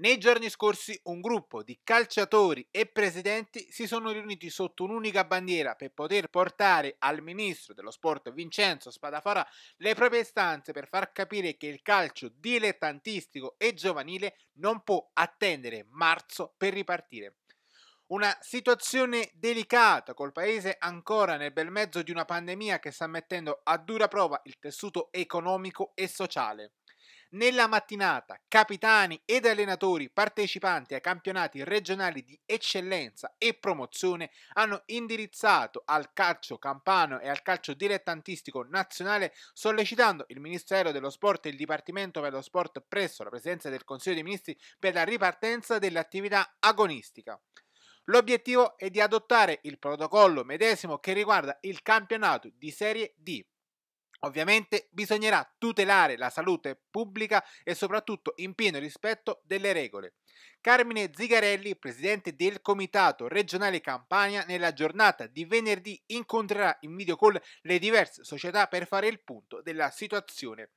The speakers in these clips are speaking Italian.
Nei giorni scorsi un gruppo di calciatori e presidenti si sono riuniti sotto un'unica bandiera per poter portare al ministro dello sport Vincenzo Spadafora le proprie istanze per far capire che il calcio dilettantistico e giovanile non può attendere marzo per ripartire. Una situazione delicata col paese ancora nel bel mezzo di una pandemia che sta mettendo a dura prova il tessuto economico e sociale. Nella mattinata capitani ed allenatori partecipanti ai campionati regionali di eccellenza e promozione hanno indirizzato al calcio campano e al calcio dilettantistico nazionale sollecitando il Ministero dello Sport e il Dipartimento per lo Sport presso la Presidenza del Consiglio dei Ministri per la ripartenza dell'attività agonistica. L'obiettivo è di adottare il protocollo medesimo che riguarda il campionato di Serie D. Ovviamente bisognerà tutelare la salute pubblica e soprattutto in pieno rispetto delle regole. Carmine Zigarelli, presidente del Comitato regionale Campania, nella giornata di venerdì incontrerà in video call le diverse società per fare il punto della situazione.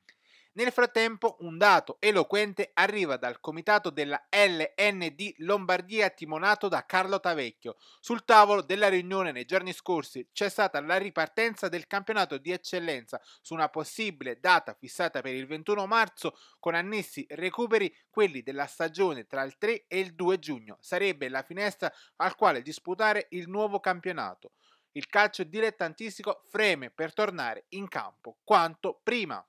Nel frattempo un dato eloquente arriva dal comitato della LND Lombardia timonato da Carlo Tavecchio. Sul tavolo della riunione nei giorni scorsi c'è stata la ripartenza del campionato di eccellenza su una possibile data fissata per il 21 marzo con annessi recuperi quelli della stagione tra il 3 e il 2 giugno. Sarebbe la finestra al quale disputare il nuovo campionato. Il calcio dilettantistico freme per tornare in campo quanto prima.